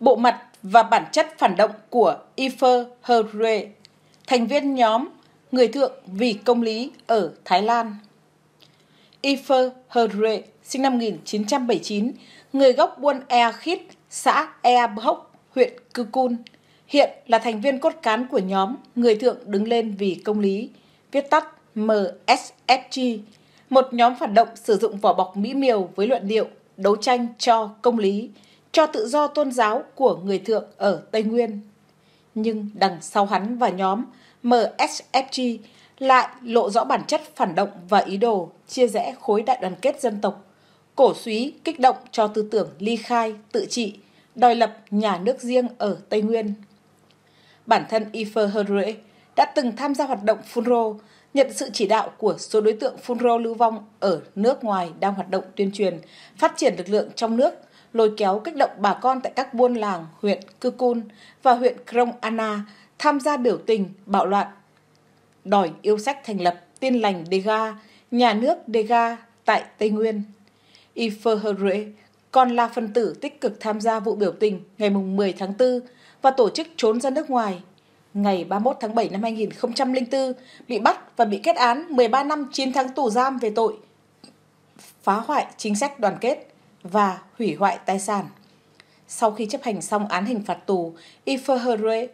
bộ mặt và bản chất phản động của Ifer Herre, thành viên nhóm Người Thượng vì Công lý ở Thái Lan. Ifer Herre, sinh năm 1979, người gốc Buôn Ea Khít, xã Ea Bhốc, huyện Cư Cun, hiện là thành viên cốt cán của nhóm Người Thượng đứng lên vì công lý, viết tắt MSSG, một nhóm phản động sử dụng vỏ bọc mỹ miều với luận điệu đấu tranh cho công lý, cho tự do tôn giáo của người thượng ở Tây Nguyên. Nhưng đằng sau hắn và nhóm MSFG lại lộ rõ bản chất phản động và ý đồ chia rẽ khối đại đoàn kết dân tộc, cổ suý kích động cho tư tưởng ly khai, tự trị, đòi lập nhà nước riêng ở Tây Nguyên. Bản thân Ifer Herre đã từng tham gia hoạt động Funro, nhận sự chỉ đạo của số đối tượng Funro lưu vong ở nước ngoài đang hoạt động tuyên truyền, phát triển lực lượng trong nước – lôi kéo kích động bà con tại các buôn làng, huyện Cư Cun và huyện Krông Anna tham gia biểu tình, bạo loạn. Đòi yêu sách thành lập tiên lành Dega, nhà nước Dega tại Tây Nguyên. Ifer Herre còn là phần tử tích cực tham gia vụ biểu tình ngày 10 tháng 4 và tổ chức trốn ra nước ngoài. Ngày 31 tháng 7 năm 2004, bị bắt và bị kết án 13 năm 9 tháng tù giam về tội phá hoại chính sách đoàn kết và hủy hoại tài sản. Sau khi chấp hành xong án hình phạt tù, Iferhere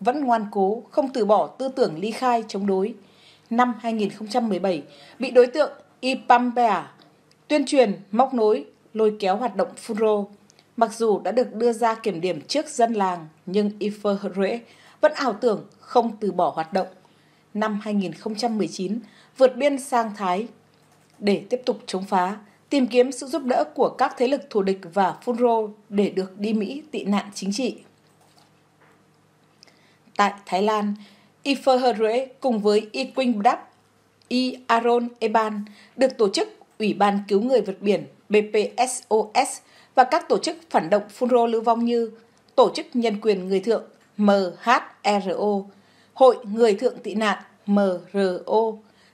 vẫn ngoan cố, không từ bỏ tư tưởng ly khai chống đối. Năm 2017, bị đối tượng Ipambea tuyên truyền, móc nối, lôi kéo hoạt động phun rô. Mặc dù đã được đưa ra kiểm điểm trước dân làng, nhưng Iferhere vẫn ảo tưởng không từ bỏ hoạt động. Năm 2019, vượt biên sang Thái để tiếp tục chống phá tìm kiếm sự giúp đỡ của các thế lực thù địch và phun rô để được đi Mỹ tị nạn chính trị. Tại Thái Lan, Ifer Herre cùng với Iquing Brap, I Aron Eban được tổ chức Ủy ban Cứu người vượt biển BPSOS và các tổ chức phản động phun rô lưu vong như Tổ chức Nhân quyền Người Thượng MHRO, Hội Người Thượng Tị nạn MRO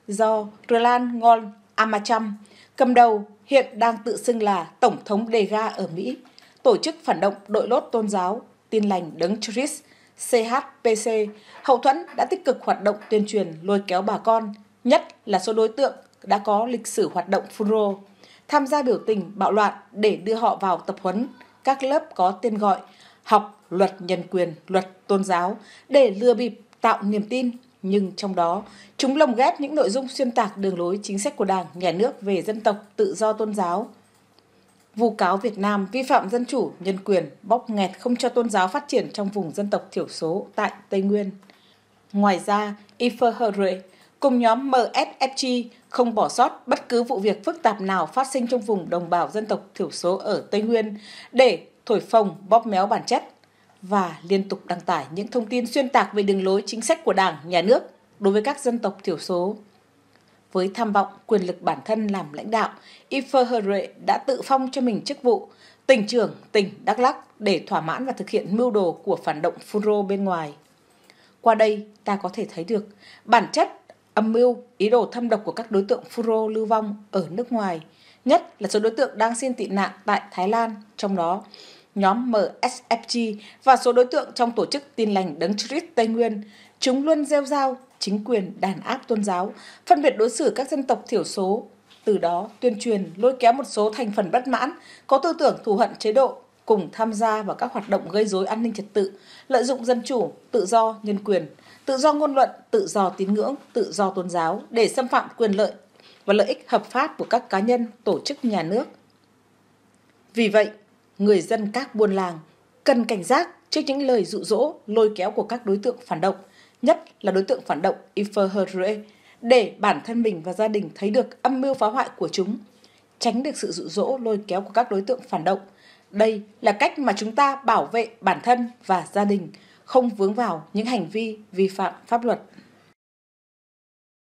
do Roland Ngol Amacham cầm đầu hiện đang tự xưng là Tổng thống Dega ở Mỹ, tổ chức phản động đội lốt tôn giáo Tin lành Đấng Christ CHPC, hậu thuẫn đã tích cực hoạt động tuyên truyền lôi kéo bà con, nhất là số đối tượng đã có lịch sử hoạt động phun rô, tham gia biểu tình bạo loạn để đưa họ vào tập huấn các lớp có tên gọi học luật nhân quyền, luật tôn giáo để lừa bịp tạo niềm tin nhưng trong đó chúng lồng ghép những nội dung xuyên tạc đường lối chính sách của Đảng, Nhà nước về dân tộc, tự do tôn giáo. Vu cáo Việt Nam vi phạm dân chủ, nhân quyền, bóc nghẹt không cho tôn giáo phát triển trong vùng dân tộc thiểu số tại Tây Nguyên. Ngoài ra, Ifer Hore cùng nhóm MSFG không bỏ sót bất cứ vụ việc phức tạp nào phát sinh trong vùng đồng bào dân tộc thiểu số ở Tây Nguyên để thổi phồng bóp méo bản chất và liên tục đăng tải những thông tin xuyên tạc về đường lối chính sách của Đảng, Nhà nước đối với các dân tộc thiểu số. Với tham vọng quyền lực bản thân làm lãnh đạo, Ifer Herre đã tự phong cho mình chức vụ tỉnh trưởng tỉnh Đắk Lắk để thỏa mãn và thực hiện mưu đồ của phản động Phunro bên ngoài. Qua đây, ta có thể thấy được bản chất âm mưu, ý đồ thâm độc của các đối tượng Phunro lưu vong ở nước ngoài, nhất là số đối tượng đang xin tị nạn tại Thái Lan, trong đó nhóm MSFG và số đối tượng trong tổ chức tin lành Đấng Christ Tây Nguyên. Chúng luôn gieo giao chính quyền đàn áp tôn giáo, phân biệt đối xử các dân tộc thiểu số, từ đó tuyên truyền lôi kéo một số thành phần bất mãn có tư tưởng thù hận chế độ cùng tham gia vào các hoạt động gây rối an ninh trật tự, lợi dụng dân chủ, tự do nhân quyền, tự do ngôn luận, tự do tín ngưỡng, tự do tôn giáo để xâm phạm quyền lợi và lợi ích hợp pháp của các cá nhân, tổ chức nhà nước. Vì vậy, người dân các buôn làng cần cảnh giác trước những lời dụ dỗ lôi kéo của các đối tượng phản động, nhất là đối tượng phản động Ifer Herre, để bản thân mình và gia đình thấy được âm mưu phá hoại của chúng, tránh được sự dụ dỗ lôi kéo của các đối tượng phản động. Đây là cách mà chúng ta bảo vệ bản thân và gia đình, không vướng vào những hành vi vi phạm pháp luật.